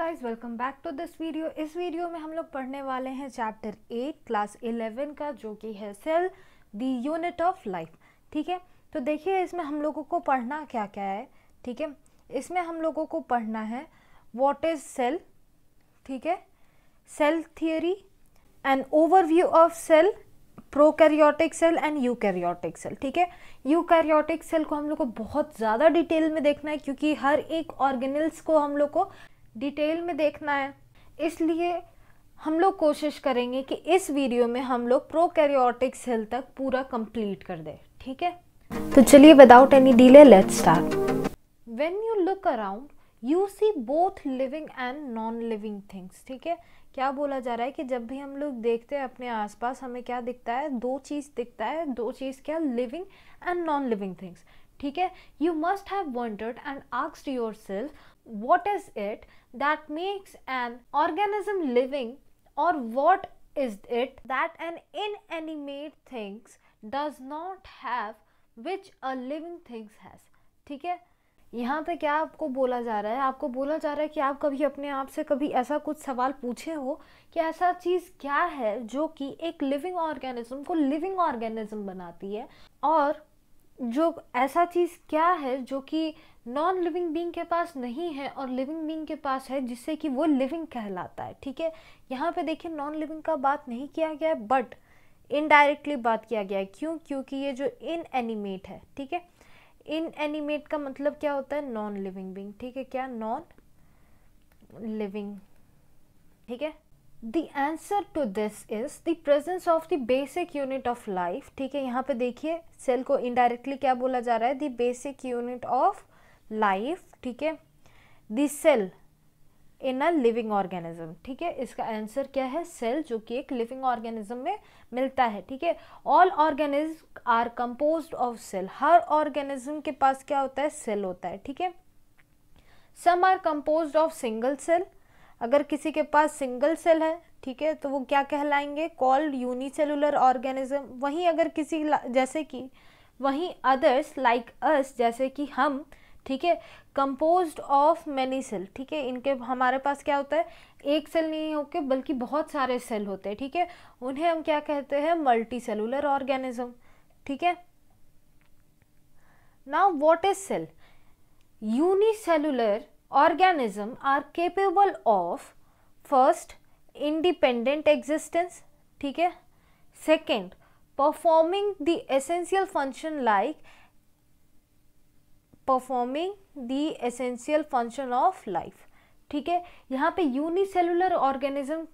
Guys welcome back to this video इस video में हम लोग पढ़ने वाले हैं चैप्टर एट क्लास इलेवन का जो कि है cell the unit of life ठीक है तो देखिए इसमें हम लोगों को पढ़ना क्या क्या है ठीक है इसमें हम लोगों को पढ़ना है व्हाट इज सेल ठीक है cell theory and overview of cell prokaryotic cell and eukaryotic cell ठीक है यूकैरियोटिक सेल को हम लोग को बहुत ज़्यादा डिटेल में देखना है क्योंकि हर एक ऑर्गेनल्स को हम लोग को डिटेल में देखना है इसलिए हम लोग कोशिश करेंगे कि इस वीडियो में हम लोग प्रोकैरियोटिक सेल तक पूरा कंप्लीट कर दे ठीक है तो चलिए without any delay let's start when you look around you see both living and non living things ठीक है क्या बोला जा रहा है कि जब भी हम लोग देखते हैं अपने आसपास हमें क्या दिखता है दो चीज़ दिखता है दो चीज़ क्या living and non living things ठीक है you must have wanted and asked yourself what is it that makes an organism living or what is it that an inanimate things does not have which a living things has ठीक है यहाँ पे क्या आपको बोला जा रहा है आपको बोला जा रहा है कि आप कभी अपने आप से कभी ऐसा कुछ सवाल पूछे हो कि ऐसा चीज़ क्या है जो कि एक लिविंग ऑर्गेनिज्म को लिविंग ऑर्गेनिज्म बनाती है और जो ऐसा चीज़ क्या है जो कि नॉन लिविंग बींग के पास नहीं है और लिविंग बींग के पास है जिससे कि वो लिविंग कहलाता है ठीक है यहाँ पे देखिए नॉन लिविंग का बात नहीं किया गया है बट इनडायरेक्टली बात किया गया है क्यों क्योंकि ये जो इन एनिमेट है ठीक है इन एनिमेट का मतलब क्या होता है नॉन लिविंग बींग ठीक है क्या नॉन लिविंग ठीक है the answer to this is the presence of the basic unit of life ठीक है यहाँ पे देखिए सेल को इनडायरेक्टली क्या बोला जा रहा है the basic unit of life ठीक है the cell in a living organism ठीक है इसका आंसर क्या है सेल जो कि एक लिविंग ऑर्गेनिज्म में मिलता है ठीक है all organism are compose of cell हर ऑर्गेनिज्म के पास क्या होता है सेल होता है ठीक है some are compose of single cell अगर किसी के पास सिंगल सेल है ठीक है तो वो क्या कहलाएंगे कॉल्ड यूनिसेलुलर ऑर्गेनिज्म वहीं अगर किसी जैसे कि वहीं अदर्स लाइक अस जैसे कि हम ठीक है कंपोज ऑफ मेनी सेल ठीक है इनके हमारे पास क्या होता है एक सेल नहीं होके बल्कि बहुत सारे सेल होते हैं ठीक है थीके? उन्हें हम क्या कहते हैं मल्टी सेलुलर ऑर्गेनिज्म ठीक है now what is cell unicellular organism are capable of first independent existence ठीक है second performing the essential function like performing the essential function of life ठीक है यहाँ पे यूनिसेलुलर ऑर्गेनिज्म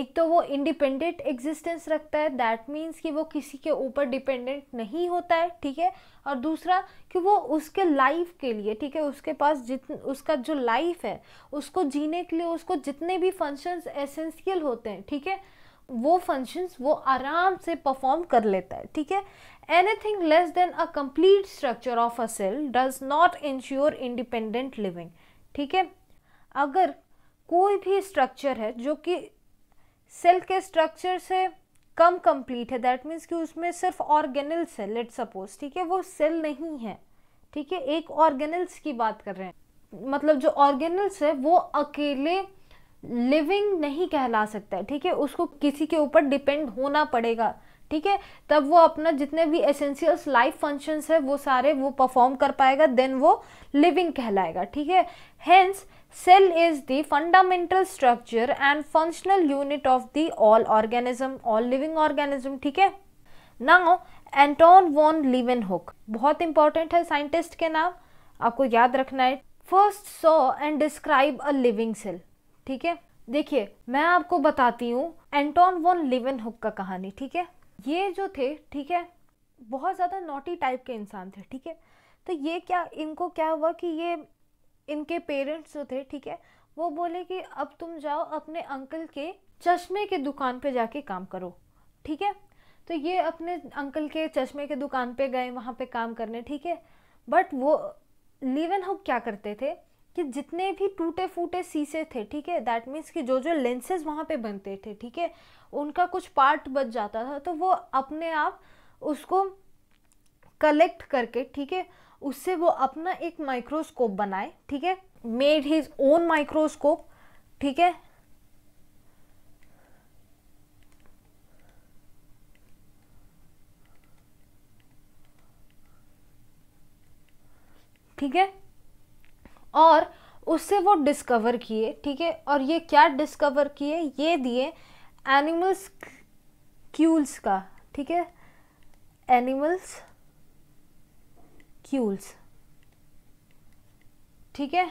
एक तो वो इंडिपेंडेंट एग्जिस्टेंस रखता है दैट मीन्स कि वो किसी के ऊपर डिपेंडेंट नहीं होता है ठीक है और दूसरा कि वो उसके लाइफ के लिए ठीक है उसके पास जित उसका जो लाइफ है उसको जीने के लिए उसको जितने भी फंक्शंस एसेंशियल होते हैं ठीक है वो फंक्शंस वो आराम से परफॉर्म कर लेता है ठीक है anything less than a complete structure of a cell does not ensure independent living ठीक है अगर कोई भी स्ट्रक्चर है जो कि सेल के स्ट्रक्चर से कम कंप्लीट है दैट मीन्स कि उसमें सिर्फ ऑर्गेनल्स है लेट सपोज ठीक है वो सेल नहीं है ठीक है एक ऑर्गेनल्स की बात कर रहे हैं मतलब जो ऑर्गेनल्स है वो अकेले लिविंग नहीं कहला सकता है ठीक है उसको किसी के ऊपर डिपेंड होना पड़ेगा ठीक है तब वो अपना जितने भी एसेंशियल्स लाइफ फंक्शंस है वो सारे वो परफॉर्म कर पाएगा देन वो लिविंग कहलाएगा ठीक है hence cell is the fundamental structure and functional unit of the all organism all living organism ठीक है now Anton von Leeuwenhoek बहुत इंपॉर्टेंट है साइंटिस्ट के नाम आपको याद रखना है first saw and describe a living cell ठीक है देखिए मैं आपको बताती हूँ एंटोन वॉन लिवन हुक का कहानी ठीक है ये जो थे ठीक है बहुत ज़्यादा नोटी टाइप के इंसान थे ठीक है तो ये क्या इनको क्या हुआ कि ये इनके पेरेंट्स जो थे ठीक है वो बोले कि अब तुम जाओ अपने अंकल के चश्मे के दुकान पे जाके काम करो ठीक है तो ये अपने अंकल के चश्मे के दुकान पे गए वहाँ पे काम करने ठीक है बट वो लिवन हुक क्या करते थे कि जितने भी टूटे फूटे शीशे थे ठीक है दैट मीन्स कि जो जो लेंसेज वहाँ पे बनते थे ठीक है उनका कुछ पार्ट बच जाता था तो वो अपने आप उसको कलेक्ट करके ठीक है उससे वो अपना एक माइक्रोस्कोप बनाए ठीक है मेड हिज ओन माइक्रोस्कोप ठीक है ठीक है और उससे वो डिस्कवर किए ठीक है और ये क्या डिस्कवर किए ये दिए एनिमल्स क्यूल्स का ठीक है एनिमल्स क्यूल्स ठीक है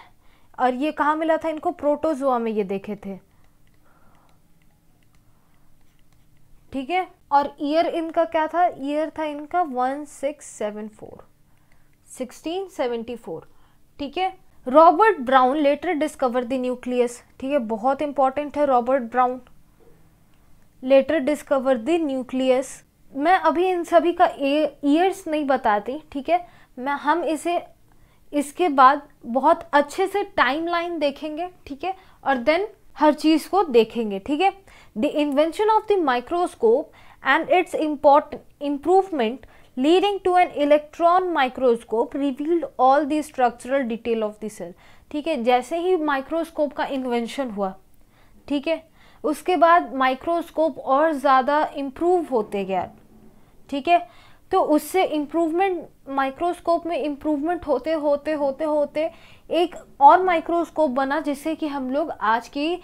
और ये कहाँ मिला था इनको प्रोटोजोआ में ये देखे थे ठीक है और ईयर इनका क्या था ईयर था इनका one six seven four sixteen seventy four ठीक है Robert Brown later discover the nucleus ठीक है बहुत इंपॉर्टेंट है Robert Brown later discover the nucleus मैं अभी इन सभी का ईयर्स नहीं बताती ठीक है मैं हम इसे इसके बाद बहुत अच्छे से टाइम लाइन देखेंगे ठीक है और देन हर चीज़ को देखेंगे ठीक है the invention of the microscope and its import improvement leading to an electron microscope revealed all the structural detail of the cell ठीक है जैसे ही माइक्रोस्कोप का इन्वेंशन हुआ ठीक है उसके बाद माइक्रोस्कोप और ज़्यादा इम्प्रूव होते गया ठीक है तो उससे इम्प्रूवमेंट माइक्रोस्कोप में इम्प्रूवमेंट होते होते होते होते एक और माइक्रोस्कोप बना जिसे कि हम लोग आज की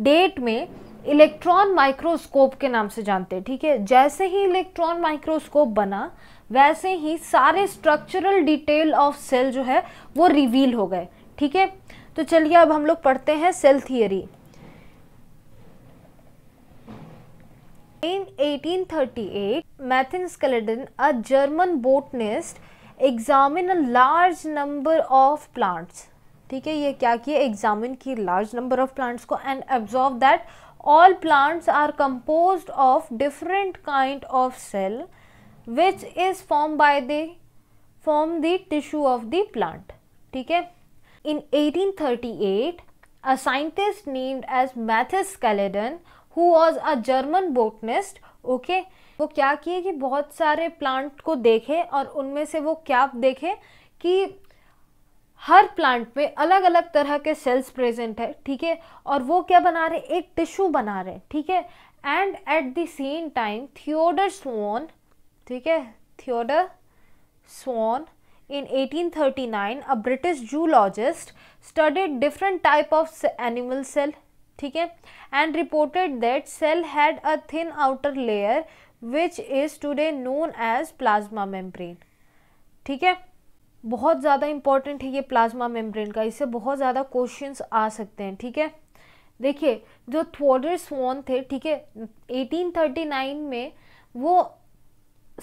डेट में इलेक्ट्रॉन माइक्रोस्कोप के नाम से जानते हैं ठीक है जैसे ही इलेक्ट्रॉन माइक्रोस्कोप बना वैसे ही सारे स्ट्रक्चरल डिटेल ऑफ सेल जो है वो रिवील हो गए ठीक है तो चलिए अब हम लोग पढ़ते हैं cell theory in 1838, Matthias Schleiden a German botanist examine a large number of plants ठीक है ये क्या किया एग्जामिन की लार्ज नंबर ऑफ प्लांट्स को and observe that all plants are composed of different kind of cell which is form by the form the tissue of the plant ठीक है in 1838 a scientist named as Matthias Schleiden who was a German botanist okay वो क्या किए कि बहुत सारे plant को देखे और उनमें से वो क्या देखे कि हर प्लांट में अलग अलग तरह के सेल्स प्रेजेंट है ठीक है और वो क्या बना रहे एक टिश्यू बना रहे ठीक है and at the same time Theodor Schwann ठीक है Theodor Schwann in 1839 a British zoologist studied different type of animal cell ठीक है and reported that cell had a thin outer layer which is today known as plasma membrane ठीक है बहुत ज़्यादा important है ये प्लाज्मा मेम्ब्रेन का इससे बहुत ज़्यादा क्वेश्चन आ सकते हैं ठीक है देखिए जो थोडर स्वॉन थे ठीक है 1839 में वो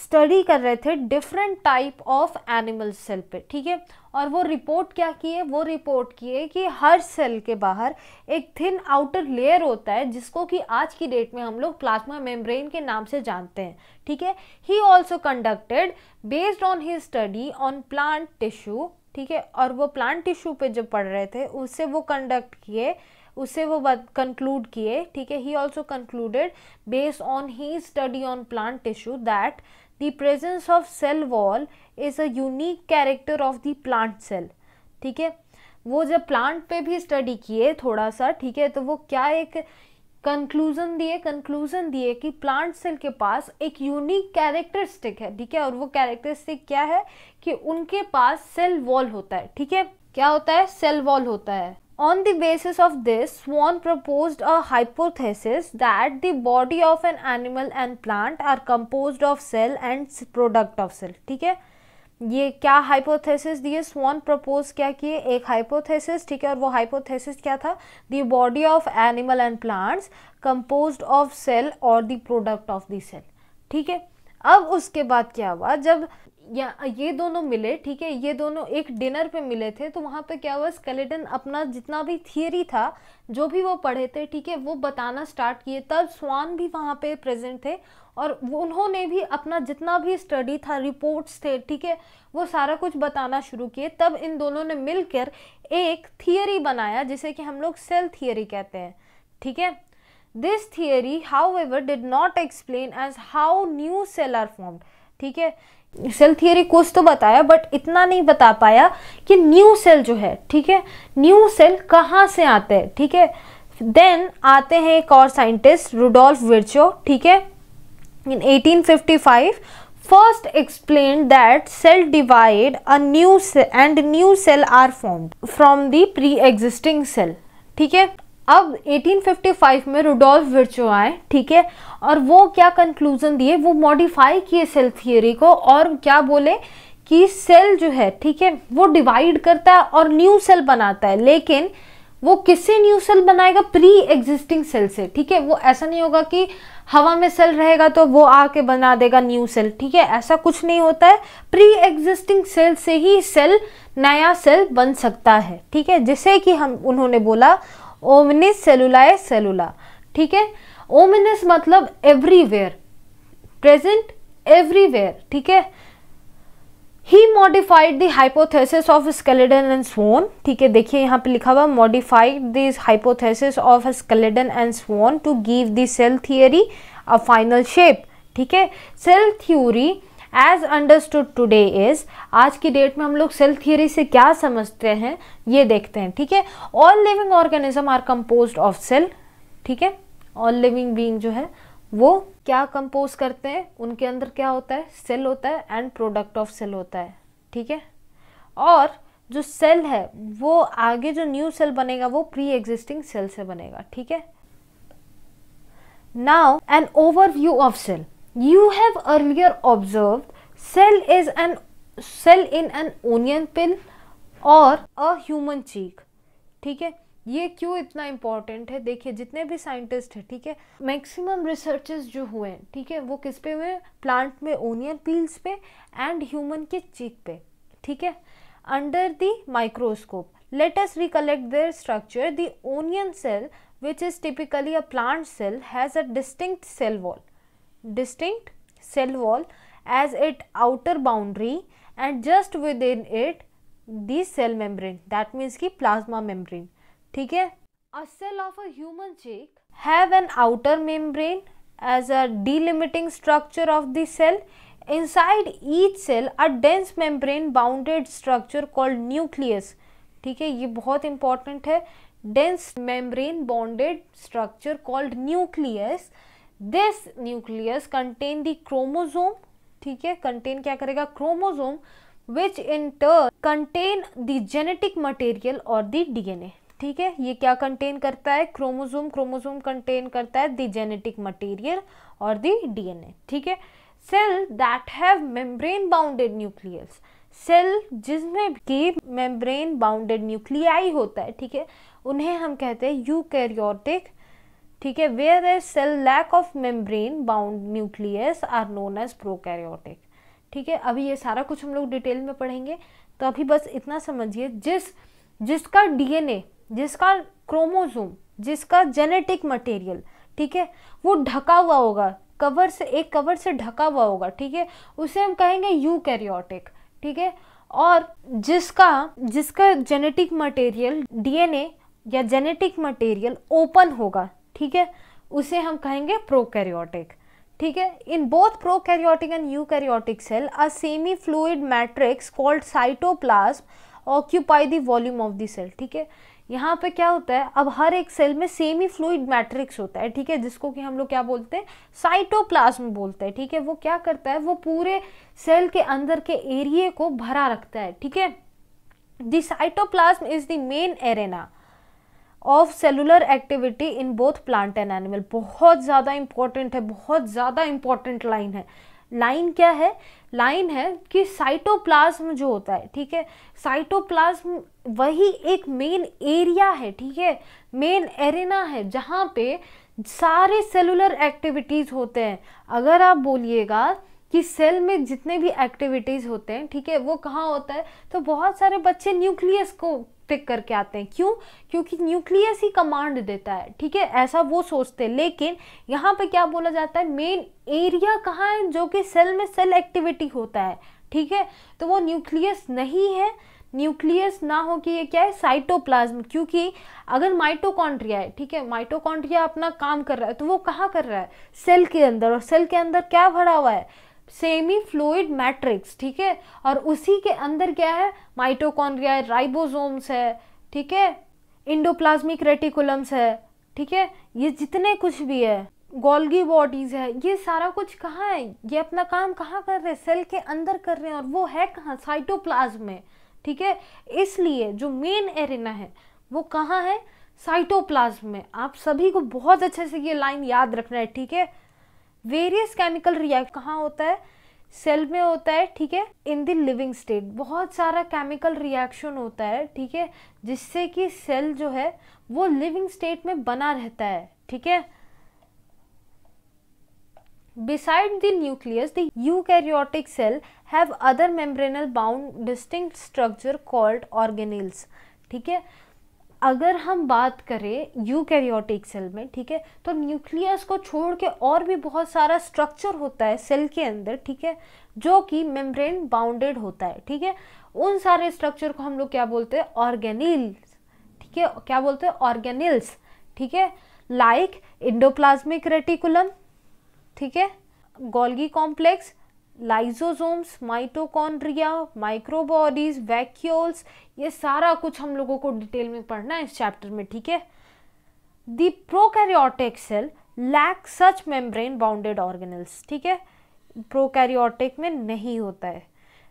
स्टडी कर रहे थे different type of animal cell पे ठीक है और वो रिपोर्ट क्या किए वो रिपोर्ट किए कि हर सेल के बाहर एक थिन आउटर लेयर होता है जिसको कि आज की डेट में हम लोग प्लाज्मा मेम्ब्रेन के नाम से जानते हैं ठीक है he also conducted based on he study on plant tissue ठीक है और वो प्लांट टिश्यू पे जो पढ़ रहे थे उससे वो कंडक्ट किए उससे वो कंक्लूड किए ठीक है he also concluded based on he study on plant tissue that the presence of cell wall is a unique character of the plant cell ठीक है वो जब प्लांट पे भी स्टडी किए थोड़ा सा ठीक है तो वो क्या एक कंक्लूजन दिए कंक्लूजन दिए कि प्लांट सेल के पास एक यूनिक कैरेक्टरिस्टिक है ठीक है और वो कैरेक्टरिस्टिक क्या है कि उनके पास सेल वॉल होता है ठीक है क्या होता है सेल वॉल होता है On the basis of this, Swan proposed a hypothesis that the body of an animal and plant are composed of cell and product of cell. theek hai ये क्या हाइपोथेसिस दिए स्वॉन प्रपोज क्या किए एक hypothesis ठीक है और वो हाइपोथेसिस क्या था the body of animal and plants composed of cell और the product of the cell ठीक है अब उसके बाद क्या हुआ जब या ये दोनों मिले ठीक है ये दोनों एक डिनर पे मिले थे तो वहाँ पे क्या हुआ स्केलेटन अपना जितना भी थियरी था जो भी वो पढ़े थे ठीक है वो बताना स्टार्ट किए तब स्वान भी वहाँ पे प्रेजेंट थे और उन्होंने भी अपना जितना भी स्टडी था रिपोर्ट्स थे ठीक है वो सारा कुछ बताना शुरू किए तब इन दोनों ने मिलकर एक थियरी बनाया जिसे कि हम लोग सेल थियरी कहते हैं ठीक है this theory however did not explain as how new cell are formed ठीक है सेल थियरी कुछ तो बताया बट इतना नहीं बता पाया कि न्यू सेल जो है ठीक है न्यू सेल कहाँ से आते हैं ठीक है देन आते हैं एक और साइंटिस्ट रुडोल्फ विर्चो ठीक है in 1855 first explain that cell divide a new and new cell are form from the pre existing cell ठीक है अब 1855 में रुडोल्फ विर्चो आए ठीक है और वो क्या कंक्लूजन दिए वो मॉडिफाई किए सेल थियोरी को और क्या बोले कि सेल जो है ठीक है वो डिवाइड करता है और न्यू सेल बनाता है लेकिन वो किससे न्यू सेल बनाएगा प्री एग्जिस्टिंग सेल से ठीक है वो ऐसा नहीं होगा कि हवा में सेल रहेगा तो वो आके बना देगा न्यू सेल ठीक है ऐसा कुछ नहीं होता है प्री एग्जिस्टिंग सेल से ही सेल नया सेल बन सकता है ठीक है जिसे कि हम उन्होंने बोला ओमनिस सेलुलाए सेलुला ठीक है ओमिनस मतलब एवरीवेयर प्रेजेंट एवरीवेयर ठीक है he modified the hypothesis of Schleiden and Schwann ठीक है देखिए यहाँ पे लिखा हुआ modified this hypothesis of Schleiden and Schwann to give the cell theory a final shape ठीक है cell theory as understood today is आज की डेट में हम लोग सेल थियरी से क्या समझते हैं ये देखते हैं ठीक है all living organism are compose of cell ठीक है ऑल लिविंग बींग जो है वो क्या कंपोज करते हैं उनके अंदर क्या होता है सेल होता है एंड प्रोडक्ट ऑफ सेल होता है ठीक है और जो सेल है वो आगे जो न्यू सेल बनेगा वो प्री एग्जिस्टिंग सेल से बनेगा ठीक है now an overview of cell you have earlier observe cell is an cell in an onion peel और अ ह्यूमन चीक ठीक है ये क्यों इतना इम्पॉर्टेंट है देखिए जितने भी साइंटिस्ट हैं ठीक है मैक्सिमम रिसर्चेस जो हुए हैं ठीक है वो किस पे हुए हैं प्लांट में ओनियन पील्स पे एंड ह्यूमन के चीक पे ठीक है under the microscope let us recollect their structure the onion cell which is typically a plant cell has a distinct cell wall distinct cell wall as its outer boundary and just within it the cell membrane that means ki plasma membrane theek hai a cell of a human chick have an outer membrane as a delimiting structure of the cell inside each cell a dense membrane bounded structure called nucleus ठीक है ये बहुत important है dense membrane bonded structure called nucleus this nucleus contain the chromosome ठीक है contain क्या करेगा chromosome which in turn contain the genetic material और द डीएनए ठीक है ये क्या कंटेन करता है क्रोमोजोम क्रोमोजोम कंटेन करता है द जेनेटिक मटेरियल और द डीएनए ठीक है cell that have membrane bounded nucleus cell जिसमें के मेम्ब्रेन बाउंडेड न्यूक्लियाई होता है ठीक है उन्हें हम कहते हैं यू कैरियोटिक ठीक है whereas cell lack of membrane bound nucleus are known as prokaryotic ठीक है अभी ये सारा कुछ हम लोग डिटेल में पढ़ेंगे तो अभी बस इतना समझिए जिस जिसका डीएनए जिसका क्रोमोजोम जिसका जेनेटिक मटेरियल ठीक है वो ढका हुआ होगा कवर से एक कवर से ढका हुआ होगा ठीक है उसे हम कहेंगे यू कैरियोटिक ठीक है और जिसका जिसका जेनेटिक मटेरियल डीएनए या जेनेटिक मटेरियल ओपन होगा ठीक है उसे हम कहेंगे प्रोकैरियोटिक ठीक है in both prokaryotic and eukaryotic cell a semi fluid matrix called cytoplasm occupy the volume of the cell ठीक है यहाँ पे क्या होता है अब हर एक सेल में सेमी फ्लूड मैट्रिक्स होता है ठीक है जिसको कि हम लोग क्या बोलते हैं साइटोप्लाज्म बोलते हैं ठीक है वो क्या करता है वो पूरे सेल के अंदर के एरिए को भरा रखता है ठीक है the cytoplasm is the main arena of cellular activity in both plant and animal बहुत ज़्यादा इम्पॉर्टेंट है बहुत ज़्यादा इम्पॉर्टेंट लाइन है लाइन क्या है लाइन है कि साइटोप्लाज्म जो होता है ठीक है साइटोप्लाज्म वही एक मेन एरिया है ठीक है मेन एरिना है जहाँ पे सारे सेलुलर एक्टिविटीज़ होते हैं अगर आप बोलिएगा कि सेल में जितने भी एक्टिविटीज़ होते हैं ठीक है वो कहाँ होता है तो बहुत सारे बच्चे न्यूक्लियस को टिक करके आते हैं क्यों क्योंकि न्यूक्लियस ही कमांड देता है ठीक है ऐसा वो सोचते हैं लेकिन यहाँ पे क्या बोला जाता है मेन एरिया कहाँ है जो कि सेल में सेल एक्टिविटी होता है ठीक है तो वो न्यूक्लियस नहीं है न्यूक्लियस ना हो कि ये क्या है साइटोप्लाज्म क्योंकि अगर माइटोकॉन्ड्रिया है ठीक है माइटोकॉन्ड्रिया अपना काम कर रहा है तो वो कहाँ कर रहा है सेल के अंदर और सेल के अंदर क्या भरा हुआ है सेमी फ्लूड मैट्रिक्स ठीक है और उसी के अंदर क्या है माइटोकॉन्ड्रिया है राइबोसोम्स है ठीक है इंडोप्लाज्मिक रेटिकुलम्स है ठीक है ये जितने कुछ भी है गोल्गी बॉडीज है ये सारा कुछ कहाँ है ये अपना काम कहाँ कर रहे हैं सेल के अंदर कर रहे हैं और वो है कहाँ साइटोप्लाज्म में ठीक है इसलिए जो मेन एरिना है वो कहाँ है साइटोप्लाज्म में आप सभी को बहुत अच्छे से ये लाइन याद रखना है ठीक है वेरियस केमिकल रिएक्ट कहाँ होता है सेल में होता है ठीक है इन द लिविंग स्टेट बहुत सारा केमिकल रिएक्शन होता है ठीक है जिससे कि सेल जो है वो लिविंग स्टेट में बना रहता है ठीक है beside the nucleus the karyotic cell have other membrane bound distinct structure called organelles ठीक है अगर हम बात करें यूकैरियोटिक सेल में ठीक है तो न्यूक्लियस को छोड़ के और भी बहुत सारा स्ट्रक्चर होता है सेल के अंदर ठीक है जो कि मेम्ब्रेन बाउंडेड होता है ठीक है उन सारे स्ट्रक्चर को हम लोग क्या बोलते हैं ऑर्गेनिल्स ठीक है क्या बोलते हैं ऑर्गेनिल्स ठीक है लाइक इंडोप्लाज्मिक रेटिकुलम ठीक है Golgi complex lysosomes mitochondria microbodies vacuoles ये सारा कुछ हम लोगों को डिटेल में पढ़ना है इस चैप्टर में ठीक है the prokaryotic cell lack such membrane bounded organelles ठीक है प्रोकैरियोटिक में नहीं होता है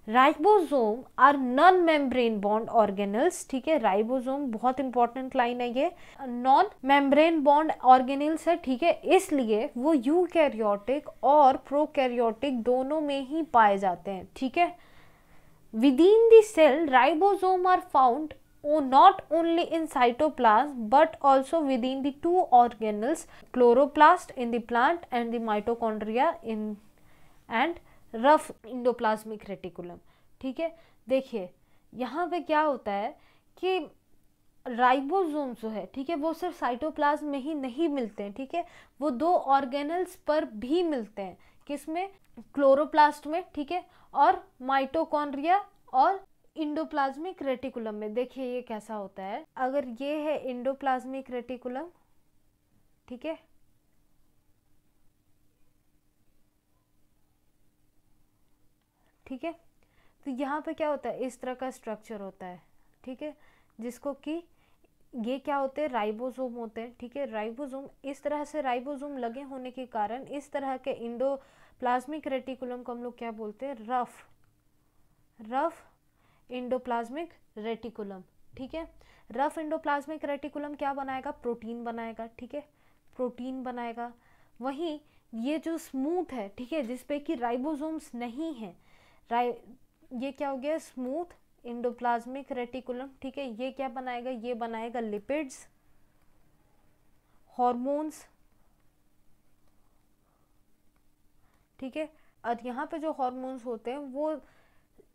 ribosome are non membrane bond organelles ठीक है राइबोजोम बहुत इंपॉर्टेंट लाइन है ये नॉन मेम्ब्रेन बॉन्ड ऑर्गेनल्स है ठीक है इसलिए वो यूकैरियोटिक और प्रोकैरियोटिक दोनों में ही पाए जाते हैं ठीक है within cell ribosome are found not only in cytoplast but also within the two organelles chloroplast in plant and the mitochondria in and rough endoplasmic reticulum ठीक है देखिए यहाँ पे क्या होता है कि राइबोसोम जो है ठीक है वो सिर्फ साइटोप्लाज्म में ही नहीं मिलते हैं ठीक है वो दो ऑर्गेनल्स पर भी मिलते हैं किसमें क्लोरोप्लास्ट में ठीक है और माइटोकॉन्ड्रिया और इंडोप्लाज्मिक रेटिकुलम में देखिए ये कैसा होता है अगर ये है इंडोप्लाज्मिक रेटिकुलम ठीक है ठीक है तो यहाँ पे क्या होता है इस तरह का स्ट्रक्चर होता है ठीक है जिसको कि ये क्या होते हैं राइबोसोम होते हैं ठीक है राइबोसोम इस तरह से राइबोसोम लगे होने के कारण इस तरह के इंडो प्लाज्मिक रेटिकुलम को हम लोग क्या बोलते हैं रफ रफ इंडोप्लाज्मिक रेटिकुलम ठीक है रफ इंडोप्लाज्मिक रेटिकुलम क्या बनाएगा प्रोटीन बनाएगा ठीक है प्रोटीन बनाएगा वहीं ये जो स्मूथ है ठीक है जिसपे कि राइबोसोम्स नहीं हैं ये क्या हो गया स्मूथ इंडोप्लाज्मिक रेटिकुलम ठीक है ये क्या बनाएगा ये बनाएगा लिपिड्स हॉर्मोन्स ठीक है और यहाँ पे जो हॉर्मोन्स होते हैं वो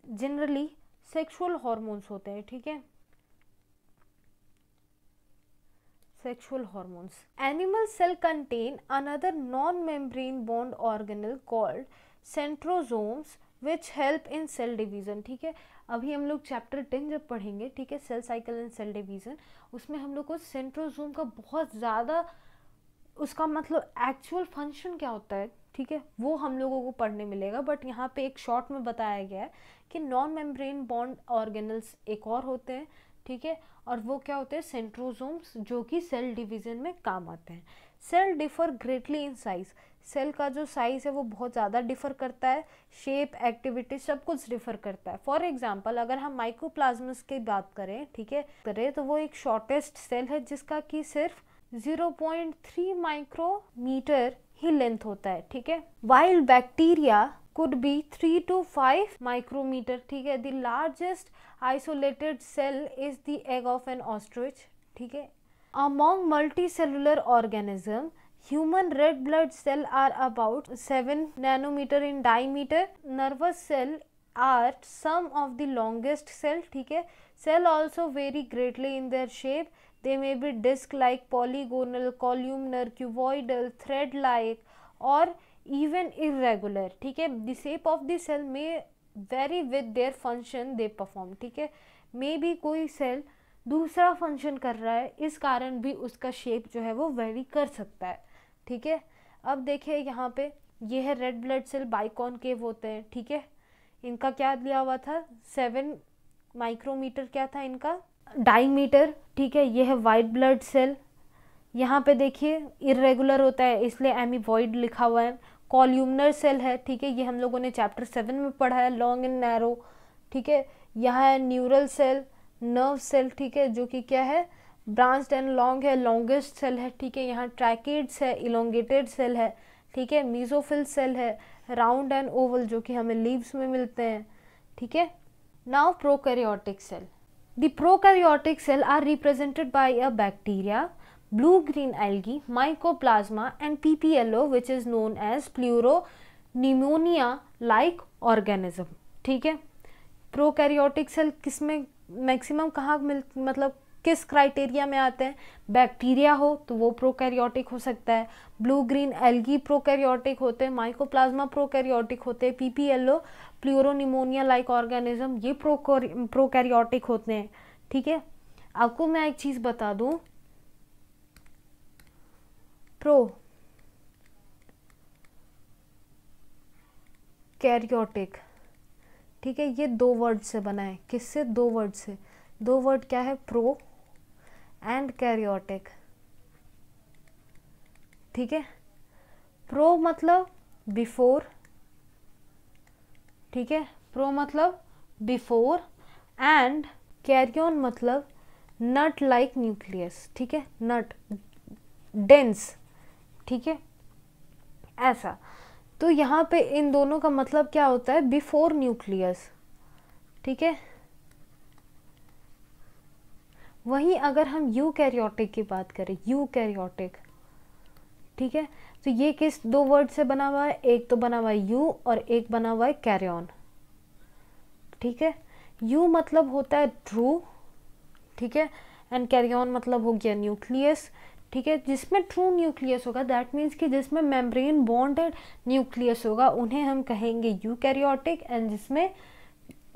जनरली सेक्सुअल हॉर्मोन्स होते हैं ठीक है sexual hormones animal cell contain another non membrane bond organelle called centrosomes which help in cell division ठीक है अभी हम लोग चैप्टर टेन जब पढ़ेंगे ठीक है cell cycle and cell division उसमें हम लोग को सेंट्रोजोम का बहुत ज़्यादा उसका मतलब एक्चुअल फंक्शन क्या होता है ठीक है वो हम लोगों को पढ़ने मिलेगा बट यहाँ पे एक शॉर्ट में बताया गया है कि नॉन मेम्ब्रेन बॉन्ड ऑर्गेनल्स एक और होते हैं ठीक है और वो क्या होते हैं सेंट्रोजोम्स जो कि सेल डिवीज़न में काम आते हैं cell differ greatly in size cell का जो साइज़ है वो बहुत ज़्यादा डिफ़र करता है शेप एक्टिविटी सब कुछ डिफ़र करता है फॉर एग्जाम्पल अगर हम माइक्रोप्लाज्मस की बात करें ठीक है करें तो वो एक शॉर्टेस्ट सेल है जिसका कि सिर्फ 0.3 माइक्रोमीटर ही लेंथ होता है ठीक है wild bacteria could be three two five micrometer ठीक है the largest isolated cell is the egg of an ostrich ठीक है among multi cellular organism Human red blood cell are about 7 nanometer in diameter. Nervous cell are some of the longest cell ठीक है cell also vary greatly in their shape. They may be disc like polygonal, columnar, cuboidal, thread like or even irregular ठीक है the shape of the cell may vary with their function they perform ठीक है may be कोई cell दूसरा function कर रहा है इस कारण भी उसका शेप जो है वो वेरी कर सकता है ठीक है अब देखिए यहाँ पे ये है red blood cell biconcave होते हैं ठीक है इनका क्या लिया हुआ था सेवन माइक्रोमीटर क्या था इनका डाईमीटर ठीक है ये है वाइट ब्लड सेल यहाँ पे देखिए इरेगुलर होता है इसलिए एमीवॉइड लिखा हुआ है कॉल्यूमनर सेल है ठीक है ये हम लोगों ने चैप्टर सेवन में पढ़ा है लॉन्ग एंड नैरो ठीक है यहाँ है न्यूरल सेल नर्व सेल ठीक है जो कि क्या है ब्रांच एंड लॉन्ग है लॉन्गेस्ट सेल है ठीक है यहाँ ट्रैकेड्स है इलोंगेटेड सेल है ठीक है मीजोफिल सेल है राउंड एंड ओवल जो कि हमें लीव्स में मिलते हैं ठीक है now prokaryotic cell the prokaryotic cell are represented by a bacteria blue green and P P L O which is known as pleuropneumonia like organism ठीक है प्रोकैरियोटिक सेल किस में मैक्सिमम कहाँ मिल मतलब किस क्राइटेरिया में आते हैं बैक्टीरिया हो तो वो प्रोकैरियोटिक हो सकता है ब्लू ग्रीन एल्गी प्रोकैरियोटिक होते हैं माइकोप्लाज्मा प्रोकैरियोटिक होते हैं पीपीएलओ प्लोरोमोनिया लाइक ऑर्गेनिज्म ये प्रोकैरियोटिक होते हैं ठीक है आपको मैं एक चीज़ बता दूं प्रो कैरियोटिक ठीक है ये दो वर्ड से बना है किससे दो वर्ड से दो वर्ड क्या है प्रो एंड कैरियोटिक ठीक है प्रो मतलब बिफोर ठीक है प्रो मतलब बिफोर एंड कैरियन मतलब नट लाइक न्यूक्लियस ठीक है नट डेंस ठीक है ऐसा तो यहाँ पे इन दोनों का मतलब क्या होता है बिफोर न्यूक्लियस ठीक है वहीं अगर हम यू कैरियोटिक की बात करें यू कैरियोटिक ठीक है तो ये किस दो वर्ड से बना हुआ है एक तो बना हुआ है यू और एक बना हुआ है कैरियन ठीक है यू मतलब होता है ट्रू ठीक है एंड कैरियन मतलब हो गया न्यूक्लियस ठीक है जिसमें ट्रू न्यूक्लियस होगा दैट मीन्स कि जिसमें मेम्ब्रेन बॉन्डेड न्यूक्लियस होगा उन्हें हम कहेंगे यू कैरियोटिक एंड जिसमें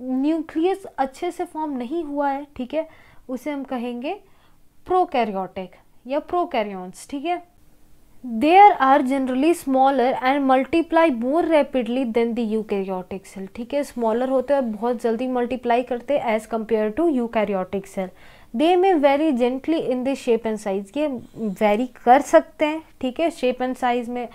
न्यूक्लियस अच्छे से फॉर्म नहीं हुआ है ठीक है उसे हम कहेंगे प्रोकैरियोटिक या प्रोकैरियोन्स ठीक है there are generally smaller and multiply more rapidly than the eukaryotic cell ठीक है स्मॉलर होते हैं बहुत जल्दी मल्टीप्लाई करते हैं as compare to eukaryotic cell they may vary gently in the shape and size ये वेरी कर सकते हैं ठीक है शेप एंड साइज में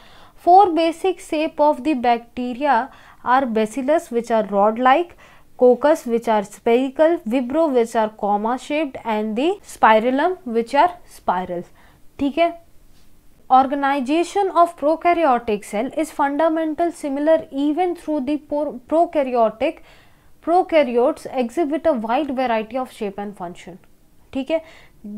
four basic shape of the bacteria are bacillus which are rod like coccus which are spherical, vibro which are comma shaped and the spirillum which are spirals. ठीक है organization of prokaryotic cell is fundamental similar even through the prokaryotic prokaryotes exhibit a wide variety of shape and function ठीक है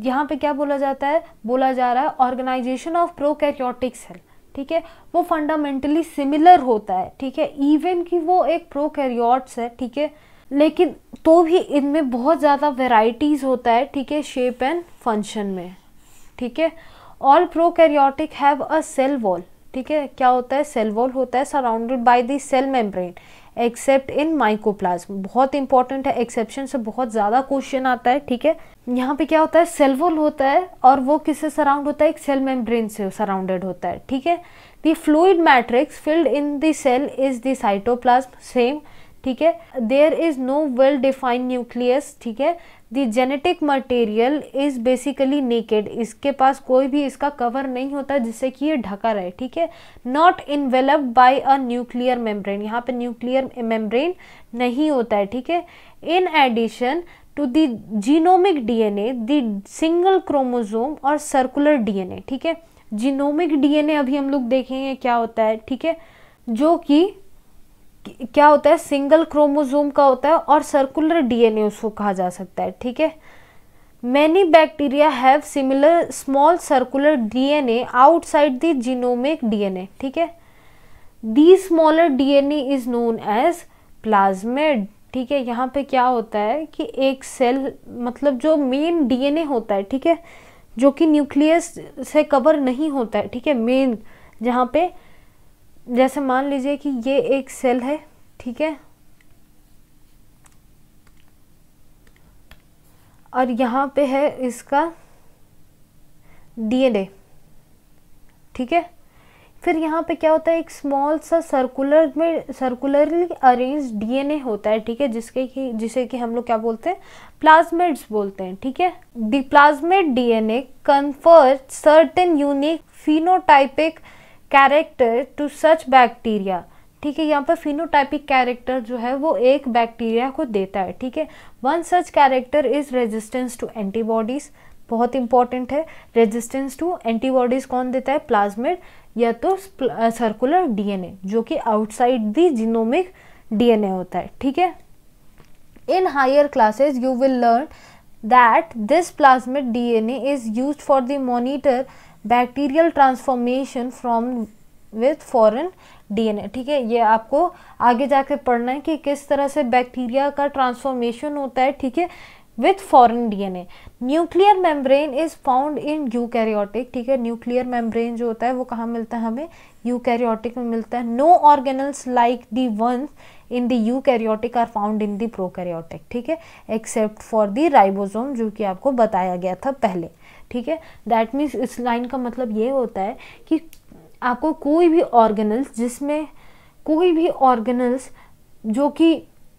यहाँ पे क्या बोला जाता है बोला जा रहा है ऑर्गेनाइजेशन ऑफ प्रोकैरियोटिक सेल ठीक है वो फंडामेंटली सिमिलर होता है ठीक है इवन कि वो एक प्रोकैरियोट्स है ठीक है लेकिन तो भी इनमें बहुत ज़्यादा वेराइटीज़ होता है ठीक है शेप एंड फंक्शन में ठीक है all prokaryotic have a cell wall ठीक है क्या होता है सेल वॉल होता है surrounded by the cell membrane except in mycoplasm बहुत इंपॉर्टेंट है एक्सेप्शन से बहुत ज़्यादा क्वेश्चन आता है ठीक है यहाँ पे क्या होता है सेल वॉल होता है और वो किससे सराउंड होता है एक सेल मेम्ब्रेन से सराउंडेड होता है ठीक है the fluid matrix filled in the cell is the cytoplasm same ठीक है there is no well defined nucleus ठीक है the genetic material is basically naked इसके पास कोई भी इसका कवर नहीं होता जिससे कि ये ढका रहे ठीक है not envelop by a nuclear membrane यहाँ पे न्यूक्लियर मेम्ब्रेन नहीं होता है ठीक है in addition to the genomic DNA the single chromosome और सर्कुलर डीएनए ठीक है जीनोमिक डीएनए अभी हम लोग देखेंगे क्या होता है ठीक है जो कि क्या होता है सिंगल क्रोमोजोम का होता है और सर्कुलर डीएनए उसको कहा जा सकता है ठीक है many bacteria have similar small circular DNA outside the genomic DNA ठीक है the smaller DNA is known as plasmid ठीक है यहाँ पे क्या होता है कि एक सेल मतलब जो मेन डीएनए होता है ठीक है जो कि न्यूक्लियस से कवर नहीं होता है ठीक है मेन जहाँ पे जैसे मान लीजिए कि ये एक सेल है ठीक है और यहाँ पे है इसका डीएनए ठीक है फिर यहाँ पे क्या होता है एक स्मॉल सा सर्कुलर में सर्कुलरली अरेंज डीएनए होता है ठीक है जिसके कि जिसे कि हम लोग क्या बोलते हैं प्लाज्मेड्स बोलते हैं ठीक है the plasmid DNA confer certain unique phenotypic character to such bacteria ठीक है यहाँ पर फिनोटाइपिक कैरेक्टर जो है वो एक बैक्टीरिया को देता है ठीक है one such character is resistance to antibodies बहुत इंपॉर्टेंट है रेजिस्टेंस टू एंटीबॉडीज़ कौन देता है प्लाज्मिड या तो सर्कुलर डीएनए जो कि आउटसाइड दी जीनोमिक डीएनए होता है ठीक है in higher classes you will learn that this plasmid DNA is use for the monitor bacterial transformation from with an DNA ठीक है ये आपको आगे जाकर पढ़ना है कि किस तरह से बैक्टीरिया का ट्रांसफॉर्मेशन होता है ठीक है with an DNA nuclear membrane is found in eukaryotic ठीक है न्यूक्लियर मेम्ब्रेन जो होता है वो कहाँ मिलता है हमें यूकैरियोटिक में मिलता है no organelles like the ones in the eukaryotic are found in the prokaryotic ठीक है एक्सेप्ट फॉर द राइबोसोम जो कि आपको बताया गया था पहले ठीक है दैट मीन्स इस लाइन का मतलब ये होता है कि आपको कोई भी ऑर्गेनल्स जिसमें कोई भी ऑर्गेनल्स जो कि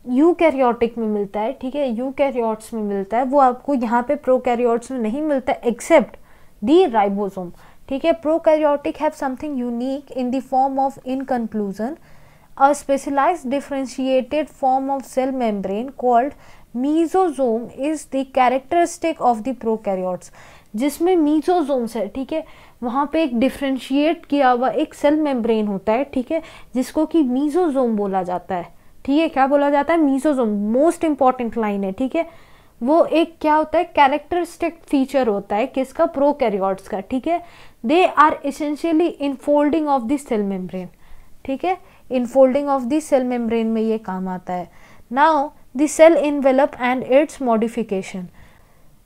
यू कैरियोटिक में मिलता है ठीक है यू कैरियोट्स में मिलता है वो आपको यहाँ पे प्रो कैरियोट्स में नहीं मिलता एक्सेप्ट दी राइबोसोम ठीक है prokaryotic have something unique in the form of in conclusion specialise differentiated form of cell membrane called mesosome is the characteristic of the pro prokaryotes जिसमें मीजोजोम्स है ठीक है वहाँ पे एक डिफ्रेंशिएट किया हुआ एक सेल मेम्ब्रेन होता है ठीक है जिसको कि मीजोजोम बोला जाता है ठीक है क्या बोला जाता है मीजोजोम मोस्ट इंपॉर्टेंट लाइन है ठीक है वो एक क्या होता है कैरेक्टरिस्टिक फीचर होता है किसका प्रो का ठीक है they are essentially infolding of the cell membrane ठीक है infolding of the cell membrane में ये काम आता है now the cell envelope and its modification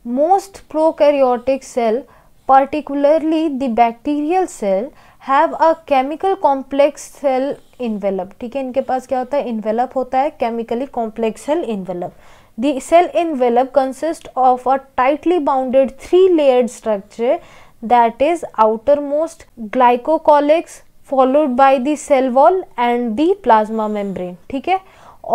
most prokaryotic cell particularly the bacterial cell have a chemical complex cell envelope ठीक है इनके पास क्या होता है envelope होता है chemically complex cell envelope the cell envelope consists of a tightly bounded three layered structure that is outermost glycocolex followed by the cell wall and the plasma membrane ठीक है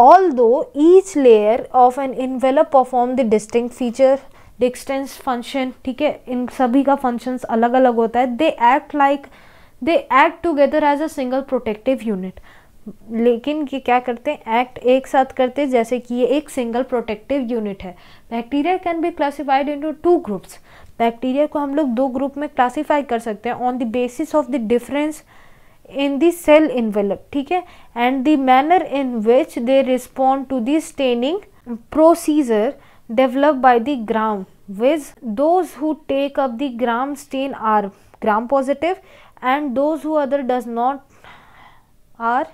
although each layer of an envelope perform the distinct feature distance function ठीक है इन सभी का functions अलग अलग होता है they act like they act together as a single protective unit लेकिन ये क्या करते हैं एक्ट एक साथ करते हैं जैसे कि ये एक सिंगल प्रोटेक्टिव यूनिट है bacteria can be classified into two groups bacteria को हम लोग दो ग्रुप में क्लासीफाई कर सकते हैं on the basis of the difference in the cell envelope ठीक है and the manner in which they respond to the staining procedure develop by the Gram viz those who take up the Gram stain are Gram positive and those who other does not are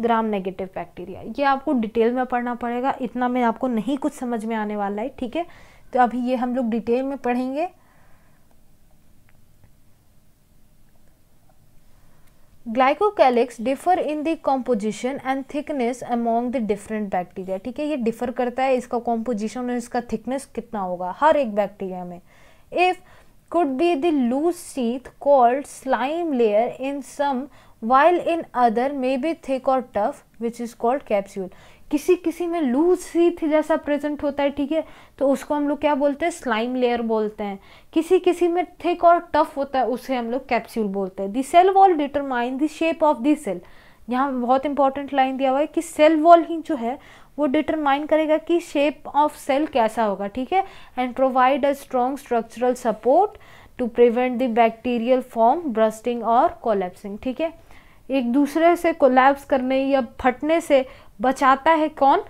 Gram negative bacteria ये आपको detail में पढ़ना पड़ेगा इतना में आपको नहीं कुछ समझ में आने वाला है ठीक है तो अभी ये हम लोग डिटेल में पढ़ेंगे glycocalyx differ in the composition and thickness among the different bacteria ठीक है ये डिफर करता है इसका कॉम्पोजिशन और इसका थिकनेस कितना होगा हर एक बैक्टीरिया में if could be the loose sheath called slime layer in some while in other may be thick और tough which is called capsule किसी किसी में लूज सीथ जैसा प्रेजेंट होता है ठीक है तो उसको हम लोग क्या बोलते हैं स्लाइम लेयर बोलते हैं किसी किसी में थिक और टफ होता है उसे हम लोग कैप्सूल बोलते हैं the cell wall determine the shape of the cell यहाँ बहुत इंपॉर्टेंट लाइन दिया हुआ है कि सेल वॉल ही जो है वो डिटरमाइन करेगा कि शेप ऑफ सेल कैसा होगा ठीक है and provide a strong structural support to prevent the bacterial form bursting और कोलेप्सिंग ठीक है एक दूसरे से कोलैप्स करने या फटने से बचाता है कौन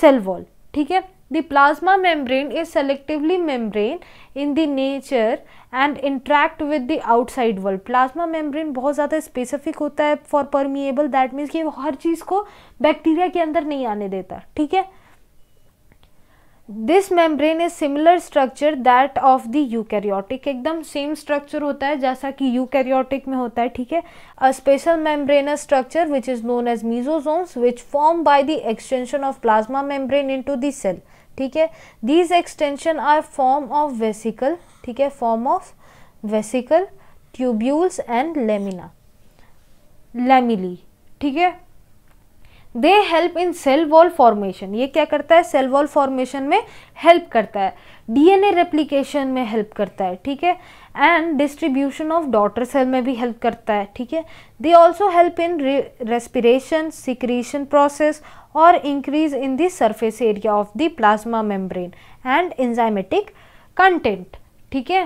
सेल वॉल ठीक है the plasma membrane is selectively membrane in the nature and interact with the outside world plasma membrane बहुत ज़्यादा स्पेसिफिक होता है फॉर परमिएबल दैट मीन्स कि वो हर चीज़ को बैक्टीरिया के अंदर नहीं आने देता ठीक है this membrane is similar structure that of the eukaryotic एकदम सेम स्ट्रक्चर होता है जैसा कि यूकैरियोटिक में होता है ठीक है a special membrane structure which is known as mesosomes which form by the extension of plasma membrane in the cell ठीक है these extension are form of vesicle ठीक है form of vesicle tubules and lamina lamellae ठीक है they help in cell wall formation ये क्या करता है सेल वॉल फॉर्मेशन में हेल्प करता है डीएनए रेप्लिकेशन में हेल्प करता है ठीक है and distribution of daughter cell में भी हेल्प करता है ठीक है they also help in respiration secretion process और increase in the surface area of the plasma membrane and enzymatic content ठीक है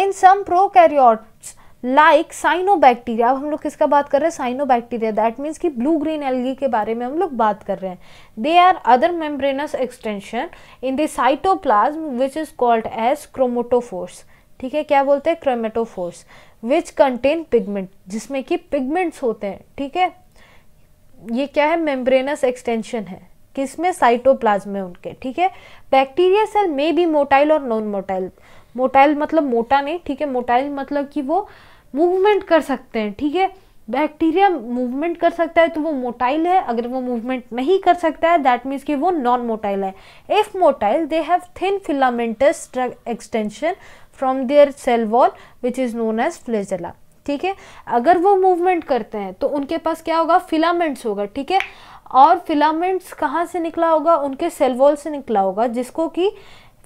in some prokaryotes like cyanobacteria अब हम लोग किसका बात कर रहे हैं साइनोबैक्टीरिया दैट मीन्स कि ब्लू ग्रीन एलगी के बारे में हम लोग बात कर रहे हैं they are other membranes extension in the cytoplasm which is called as chromatophores ठीक है क्या बोलते हैं क्रोमेटोफोर्स विच कंटेन पिगमेंट जिसमें कि पिगमेंट्स होते हैं ठीक है ये क्या है मेम्ब्रेनस एक्सटेंशन है किसमें साइटोप्लाज्म में उनके ठीक है bacteria cell may be motile और नॉन मोटाइल मोटाइल मतलब मोटा नहीं ठीक है मोटाइल मतलब कि वो मूवमेंट कर सकते हैं ठीक है बैक्टीरिया मूवमेंट कर सकता है तो वो मोटाइल है अगर वो मूवमेंट नहीं कर सकता है दैट मीन्स कि वो नॉन मोटाइल है if motile they have thin filamentous extension from their cell wall which is known as flagella ठीक है अगर वो मूवमेंट करते हैं तो उनके पास क्या होगा फिलामेंट्स होगा ठीक है और फिलामेंट्स कहाँ से निकला होगा उनके सेल वॉल से निकला होगा जिसको कि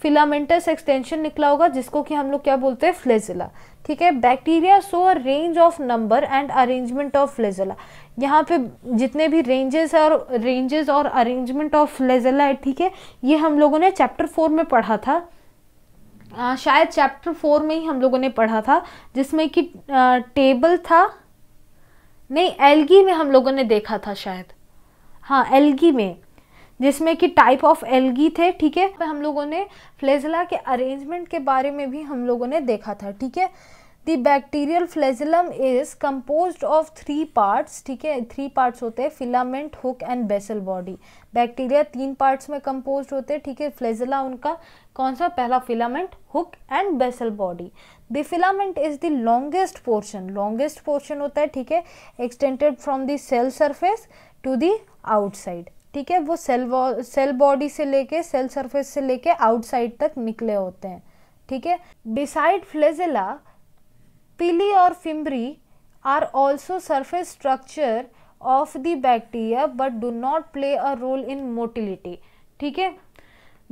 फिलामेंटस एक्सटेंशन निकला होगा जिसको कि हम लोग क्या बोलते हैं फ्लेजिला ठीक है bacteria so a range of number and arrangement of flagella यहाँ पे जितने भी रेंजेस और रेंजेस और अरेंजमेंट ऑफ फ्लेजिला है ठीक है ये हम लोगों ने चैप्टर फोर में पढ़ा था आ, शायद चैप्टर फोर में ही हम लोगों ने पढ़ा था जिसमें कि टेबल था नहीं एलगी में हम लोगों ने देखा था शायद हाँ एलगी में जिसमें कि टाइप ऑफ एलगी थे ठीक है हम लोगों ने फ्लेजला के अरेंजमेंट के बारे में भी हम लोगों ने देखा था ठीक है the bacterial flagellum is compose of three parts ठीक है थ्री पार्ट्स होते हैं filament hook and basal body bacteria तीन पार्ट्स में कम्पोज होते हैं ठीक है फ्लेजिला उनका कौन सा पहला filament hook and basal body the filament is the longest portion longest portion होता है ठीक है extended from the cell surface to the outside ठीक है वो सेल सेल बॉडी से लेके सेल सरफेस से लेके आउटसाइड तक निकले होते हैं ठीक है बिसाइड फ्लेजेला पीली और fimbriae are also surface structure of the bacteria but do not play a role in motility ठीक है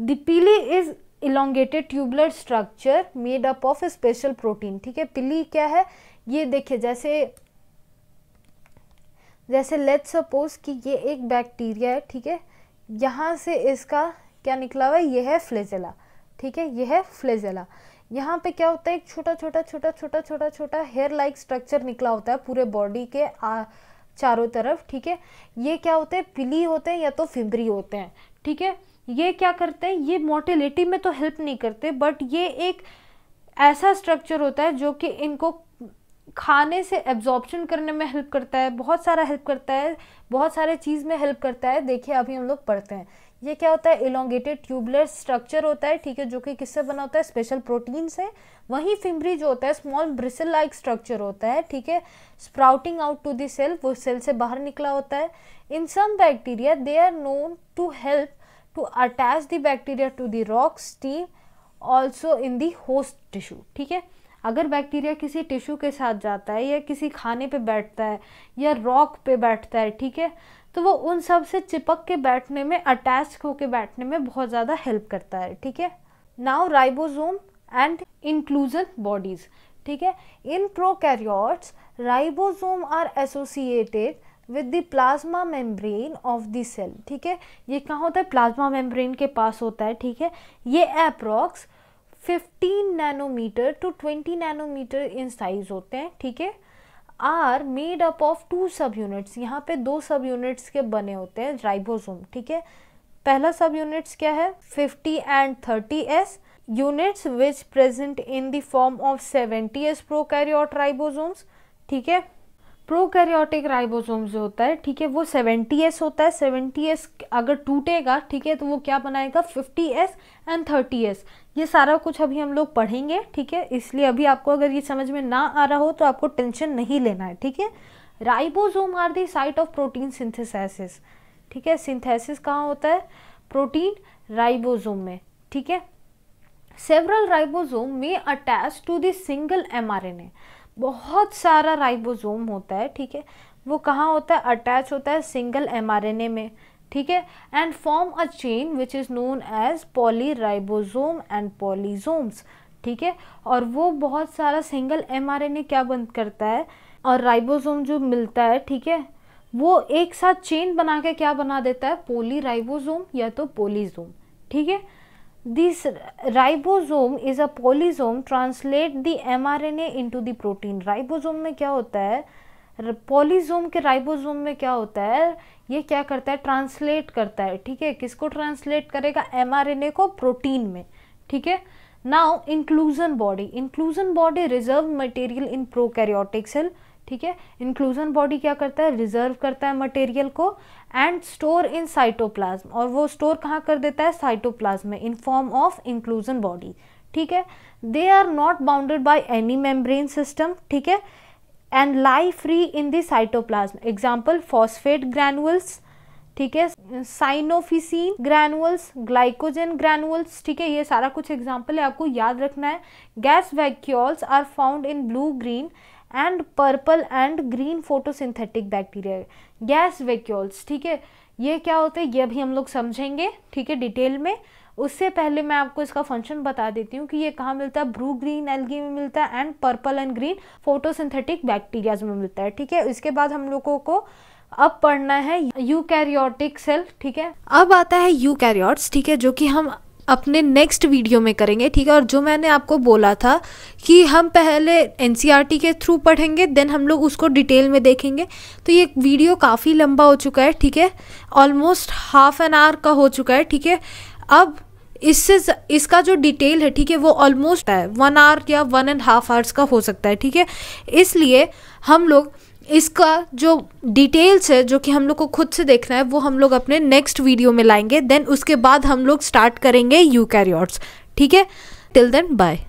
the pili is elongated tubular structure made up of special protein ठीक है पिली क्या है ये देखिए जैसे जैसे लेट सपोज कि ये एक बैक्टीरिया है ठीक है यहाँ से इसका क्या निकला हुआ है यह है फ्लेजेला ठीक है यह है फ्लेजेला यहाँ पे क्या होता है एक छोटा छोटा छोटा छोटा छोटा छोटा हेयर लाइक स्ट्रक्चर निकला होता है पूरे बॉडी के आ, चारों तरफ ठीक है ये क्या होते हैं पिली होते हैं या तो फिबरी होते हैं ठीक है ये क्या करते हैं ये मोटिलिटी में तो हेल्प नहीं करते बट ये एक ऐसा स्ट्रक्चर होता है जो कि इनको खाने से एब्जॉर्बशन करने में हेल्प करता है बहुत सारा हेल्प करता है बहुत सारे चीज़ में हेल्प करता है देखिए अभी हम लोग पढ़ते हैं ये क्या होता है इलोंगेटेड ट्यूबलर स्ट्रक्चर होता है ठीक है जो कि किससे बना होता है स्पेशल प्रोटीन से वहीं फिमरी जो होता है स्मॉल ब्रिसल लाइक स्ट्रक्चर होता है ठीक है sprouting out to the cell वो सेल से बाहर निकला होता है in some bacteria they are known to help to attach the bacteria to the rock steam also in the host tissue ठीक है अगर बैक्टीरिया किसी टिश्यू के साथ जाता है या किसी खाने पे बैठता है या रॉक पे बैठता है ठीक है तो वो उन सब से चिपक के बैठने में अटैच होके बैठने में बहुत ज़्यादा हेल्प करता है ठीक है now ribosome and inclusion bodies ठीक है in prokaryotes ribosomes are associated with the plasma membrane of the cell ठीक है ये कहाँ होता है प्लाज्मा मेम्ब्रेन के पास होता है ठीक है ये approx 15 nanometre to 20 nanometre in size होते हैं ठीक है are made up of two sub units यहाँ पे दो सब यूनिट्स के बने होते हैं राइबोसोम ठीक है पहला सब यूनिट्स क्या है 50 and 30 S units which present in the form of seventy S prokaryote ribosomes ठीक है प्रोकैरियोटिक राइबोसोम जो होता है ठीक है वो 70s होता है 70s अगर टूटेगा ठीक है तो वो क्या बनाएगा 50s एंड 30s ये सारा कुछ अभी हम लोग पढ़ेंगे ठीक है इसलिए अभी आपको अगर ये समझ में ना आ रहा हो तो आपको टेंशन नहीं लेना है ठीक है ribosome are the site of protein synthesis ठीक है सिंथेसिस कहाँ होता है प्रोटीन राइबोसोम में ठीक है सेवरल राइबोसोम में attach to are single a बहुत सारा राइबोसोम होता है ठीक है वो कहाँ होता है अटैच होता है सिंगल ए में ठीक है and form a chain which is known as polyribosome and polysomes ठीक है और वो बहुत सारा सिंगल एमआरएनए क्या बंद करता है और राइबोसोम जो मिलता है ठीक है वो एक साथ चेन बना के क्या बना देता है पोलीराइबोसोम या तो पोलीजोम ठीक है a ribosome translate a M R N A into the protein ribosome में क्या होता है पॉलीजोम के राइबोजोम में क्या होता है ये क्या करता है ट्रांसलेट करता है ठीक है किसको ट्रांसलेट करेगा एमआरएनए को प्रोटीन में ठीक है now inclusion body inclusion body reserve material in prokaryotic cell ठीक है इंक्लूजन बॉडी क्या करता है रिजर्व करता है मटेरियल को एंड स्टोर इन साइटोप्लाज्म और वो स्टोर कहाँ कर देता है साइटोप्लाज्म में in form of inclusion body ठीक है they are not bounded by any membrane system ठीक है and lie free in this cytoplasm example phosphate granules ठीक है साइनोफिसिन ग्रैनुअल्स ग्लाइकोजन ग्रैनुअल्स ठीक है ये सारा कुछ एग्जाम्पल है आपको याद रखना है gas vacuoles are found in blue green and purple and green photosynthetic bacteria gas vacuoles ठीक है ये क्या होते हैं ये भी हम लोग समझेंगे ठीक है डिटेल में उससे पहले मैं आपको इसका फंक्शन बता देती हूँ कि ये कहाँ मिलता है ब्रू ग्रीन एलगी में मिलता है and purple and green photosynthetic bacterias में मिलता है ठीक है इसके बाद हम लोगों को अब पढ़ना है यूकैरियोटिक सेल ठीक है अब आता है कैरियोट्स ठीक है जो कि हम अपने नेक्स्ट वीडियो में करेंगे ठीक है और जो मैंने आपको बोला था कि हम पहले एन e के थ्रू पढ़ेंगे देन हम लोग उसको डिटेल में देखेंगे तो ये वीडियो काफ़ी लंबा हो चुका है ठीक है ऑलमोस्ट हाफ एन आवर का हो चुका है ठीक है अब इससे इसका जो डिटेल है ठीक है वो ऑलमोस्ट है वन आवर या वन एंड हाफ आवर्स का हो सकता है ठीक है इसलिए हम लोग इसका जो डिटेल्स है जो कि हम लोग को खुद से देखना है वो हम लोग अपने नेक्स्ट वीडियो में लाएंगे देन उसके बाद हम लोग स्टार्ट करेंगे यू कैरियॉर्ट्स ठीक है टिल देन बाय